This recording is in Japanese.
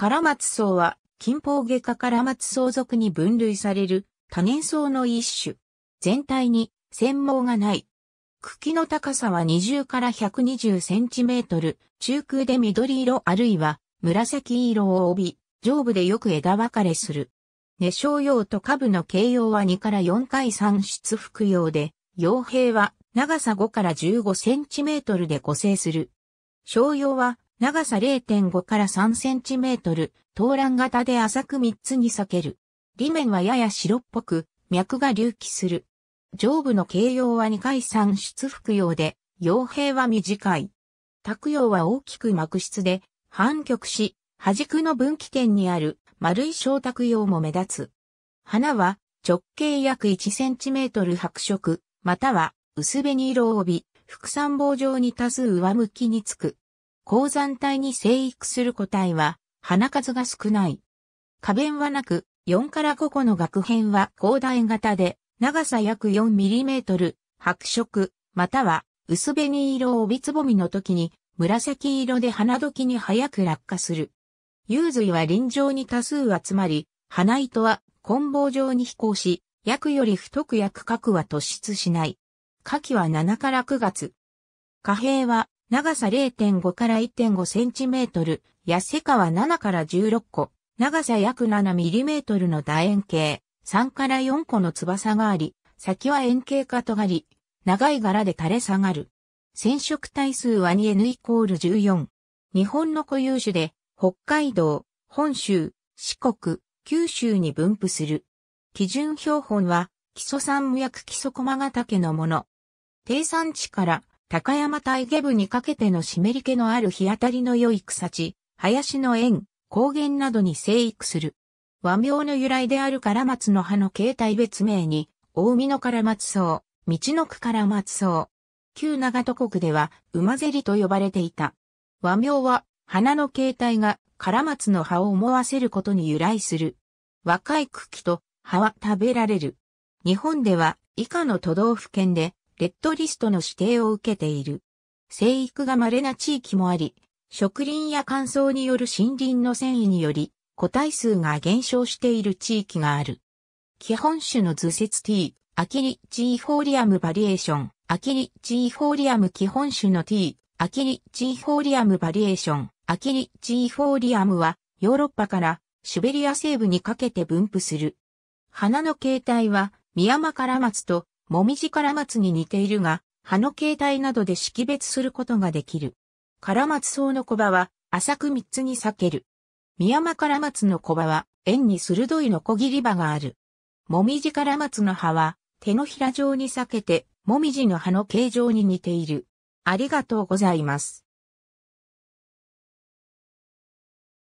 カラツソ草は、近方下科マツ草属に分類される多年草の一種。全体に繊毛がない。茎の高さは20から120センチメートル、中空で緑色あるいは紫色を帯び、上部でよく枝分かれする。根小用と下部の形容は2から4回産出服用で、傭兵は長さ5から15センチメートルで固成する。小用は長さ0.5から3センチメートル、東蘭型で浅く3つに裂ける。裏面はやや白っぽく、脈が隆起する。上部の形容は2回産出服用で、傭兵は短い。卓用は大きく膜質で、反曲し、端軸の分岐点にある丸い小卓用も目立つ。花は直径約1センチメートル白色、または薄紅色を帯び、副参謀状に多数上向きにつく。鉱山帯に生育する個体は、花数が少ない。花弁はなく、4から5個の額片は広大型で、長さ約4トル、白色、または薄紅色帯つぼみの時に、紫色で花時に早く落下する。幽髄は臨場に多数集まり、花糸は棍棒状に飛行し、約より太く約角は突出しない。夏季は7から9月。貨幣は長さ0.5から1.5センチメートル、痩せ川7から16個、長さ約7ミリメートルの楕円形、3から4個の翼があり、先は円形かとがり、長い柄で垂れ下がる。染色体数は 2N イコール14。日本の固有種で、北海道、本州、四国、九州に分布する。基準標本は、基礎山無役、基礎駒ヶ岳のもの。低山地から高山大下部にかけての湿り気のある日当たりの良い草地、林の縁、高原などに生育する。和名の由来であるカラマツの葉の形態別名に、大海のカラマツ草、道の区カラマツ草。旧長戸国では、馬ゼリと呼ばれていた。和名は、花の形態がカラマツの葉を思わせることに由来する。若い茎と葉は食べられる。日本では以下の都道府県でレッドリストの指定を受けている。生育が稀な地域もあり、植林や乾燥による森林の繊維により、個体数が減少している地域がある。基本種の図説 T、アキリチーフォーリアムバリエーション、アキリチーフォーリアム基本種の T、アキリチーフォーリアムバリエーション、アキリチーフォーリアムは、ヨーロッパからシュベリア西部にかけて分布する。花の形態は、ミヤマカラマツともみじから松に似ているが、葉の形態などで識別することができる。カラマツ草の小葉は浅く3つに裂ける。ミヤマカラマツの小葉は円に鋭いのこぎり刃がある。もみじから松の葉は手のひら状に裂けて、もみじの葉の形状に似ている。ありがとうございます。